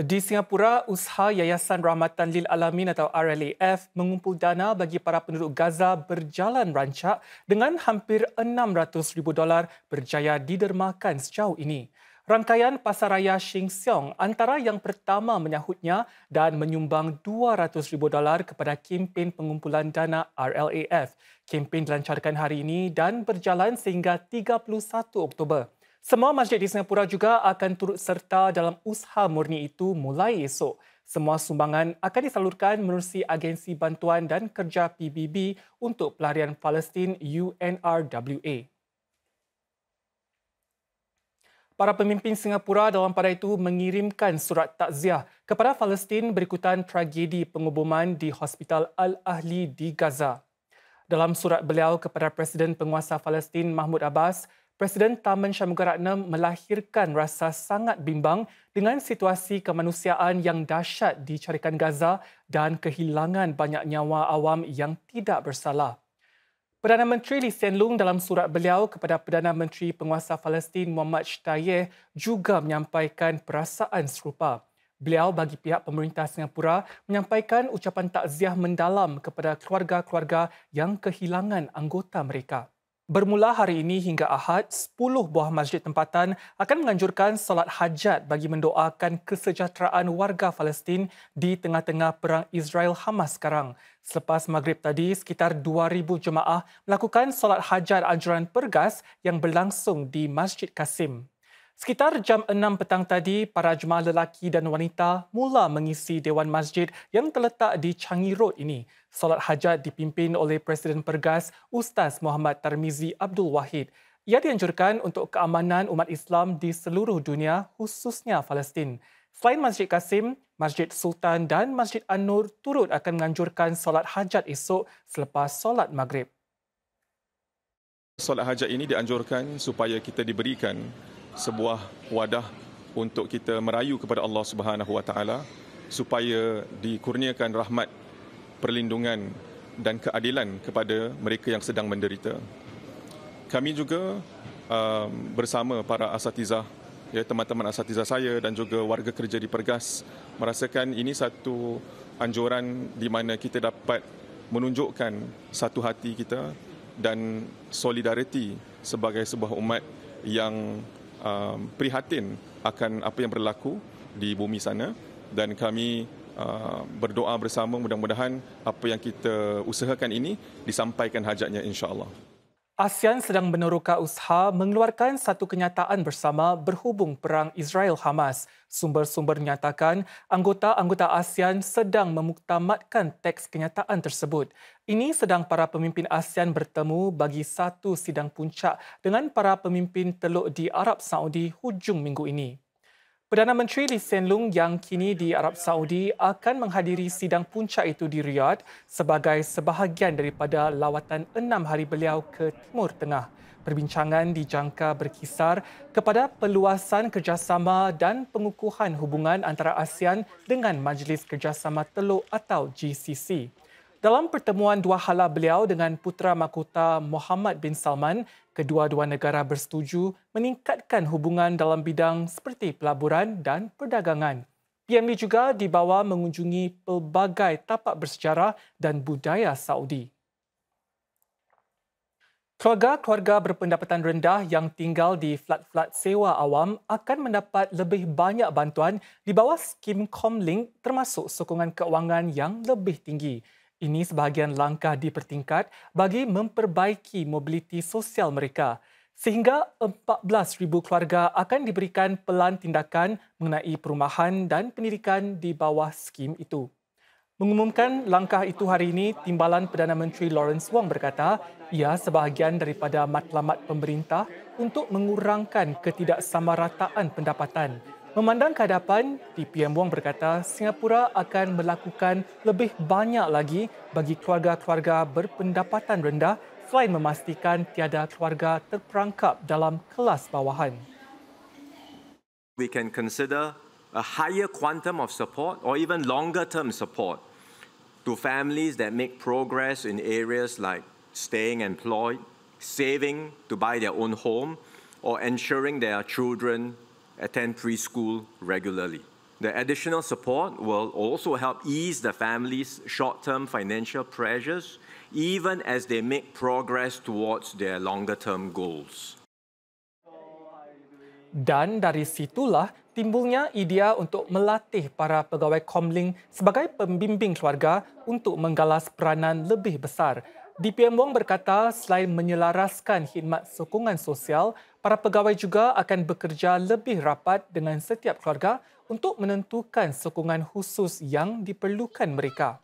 Di Singapura, usaha Yayasan Rahmatan Lil Alamin atau RLAF mengumpul dana bagi para penduduk Gaza berjalan rancak dengan hampir 600 ribu dolar berjaya didermakan sejauh ini. Rangkaian pasaraya Shing Siong antara yang pertama menyahutnya dan menyumbang 200 ribu dolar kepada kempen pengumpulan dana RLAF. Kempen dilancarkan hari ini dan berjalan sehingga 31 Oktober. Semua masjid di Singapura juga akan turut serta dalam usaha murni itu mulai esok. Semua sumbangan akan disalurkan menerusi agensi bantuan dan kerja PBB untuk pelarian Palestin UNRWA. Para pemimpin Singapura dalam pada itu mengirimkan surat takziah kepada Palestin berikutan tragedi pengeboman di Hospital Al-Ahli di Gaza. Dalam surat beliau kepada Presiden Penguasa Palestin Mahmud Abbas, Presiden Taman Shamugaratnam melahirkan rasa sangat bimbang dengan situasi kemanusiaan yang dahsyat di carikan Gaza dan kehilangan banyak nyawa awam yang tidak bersalah. Perdana Menteri Lee Hsien Loong dalam surat beliau kepada Perdana Menteri Penguasa Palestin Muhammad Shtayeh juga menyampaikan perasaan serupa. Beliau bagi pihak pemerintah Singapura menyampaikan ucapan takziah mendalam kepada keluarga-keluarga yang kehilangan anggota mereka. Bermula hari ini hingga Ahad, 10 buah masjid tempatan akan menganjurkan salat hajat bagi mendoakan kesejahteraan warga Palestin di tengah-tengah perang Israel Hamas sekarang. Selepas maghrib tadi, sekitar 2000 jemaah melakukan salat hajat anjuran pergas yang berlangsung di Masjid Kasim. Sekitar jam 6 petang tadi, para jemaah lelaki dan wanita mula mengisi Dewan Masjid yang terletak di Changi Road ini. Solat hajat dipimpin oleh Presiden Pergas Ustaz Muhammad Tarmizi Abdul Wahid. Ia dianjurkan untuk keamanan umat Islam di seluruh dunia, khususnya Palestin. Selain Masjid Qasim, Masjid Sultan dan Masjid An-Nur turut akan menganjurkan solat hajat esok selepas solat maghrib. Solat hajat ini dianjurkan supaya kita diberikan sebuah wadah untuk kita merayu kepada Allah Subhanahu Wa Taala supaya dikurniakan rahmat, perlindungan dan keadilan kepada mereka yang sedang menderita. Kami juga um, bersama para asatizah, ya, teman-teman asatizah saya dan juga warga kerja di Pergas merasakan ini satu anjuran di mana kita dapat menunjukkan satu hati kita dan solidariti sebagai sebuah umat yang um, prihatin akan apa yang berlaku di bumi sana dan kami uh, berdoa bersama mudah-mudahan apa yang kita usahakan ini disampaikan hajatnya insya-Allah. ASEAN sedang meneroka usaha mengeluarkan satu kenyataan bersama berhubung perang Israel Hamas. Sumber-sumber menyatakan anggota-anggota ASEAN sedang memuktamadkan teks kenyataan tersebut. Ini sedang para pemimpin ASEAN bertemu bagi satu sidang puncak dengan para pemimpin Teluk di Arab Saudi hujung minggu ini. Perdana Menteri Lee Hsien Loong yang kini di Arab Saudi akan menghadiri sidang puncak itu di Riyadh sebagai sebahagian daripada lawatan enam hari beliau ke Timur Tengah. Perbincangan dijangka berkisar kepada peluasan kerjasama dan pengukuhan hubungan antara ASEAN dengan Majlis Kerjasama Teluk atau GCC. Dalam pertemuan dua hala beliau dengan putra mahkota Muhammad bin Salman, kedua-dua negara bersetuju meningkatkan hubungan dalam bidang seperti pelaburan dan perdagangan. PMD juga dibawa mengunjungi pelbagai tapak bersejarah dan budaya Saudi. Keluarga-keluarga berpendapatan rendah yang tinggal di flat-flat sewa awam akan mendapat lebih banyak bantuan di bawah skim Comlink termasuk sokongan keuangan yang lebih tinggi. Ini sebahagian langkah dipertingkat bagi memperbaiki mobiliti sosial mereka sehingga 14,000 keluarga akan diberikan pelan tindakan mengenai perumahan dan pendidikan di bawah skim itu. Mengumumkan langkah itu hari ini, Timbalan Perdana Menteri Lawrence Wong berkata ia sebahagian daripada matlamat pemerintah untuk mengurangkan ketidaksamarataan pendapatan. Memandang ke hadapan, PM Wong berkata Singapura akan melakukan lebih banyak lagi bagi keluarga-keluarga berpendapatan rendah selain memastikan tiada keluarga terperangkap dalam kelas bawahan. We can consider a higher quantum of support or even longer term support to families that make progress in areas like staying employed, saving to buy their own home or ensuring their children attend preschool regularly. The additional support will also help ease the family's short-term financial pressures, even as they make progress towards their longer-term goals. Dan dari situlah timbulnya idea untuk melatih para pegawai Komling sebagai pembimbing keluarga untuk menggalas peranan lebih besar. DPM Wong berkata selain menyelaraskan khidmat sokongan sosial, para pegawai juga akan bekerja lebih rapat dengan setiap keluarga untuk menentukan sokongan khusus yang diperlukan mereka.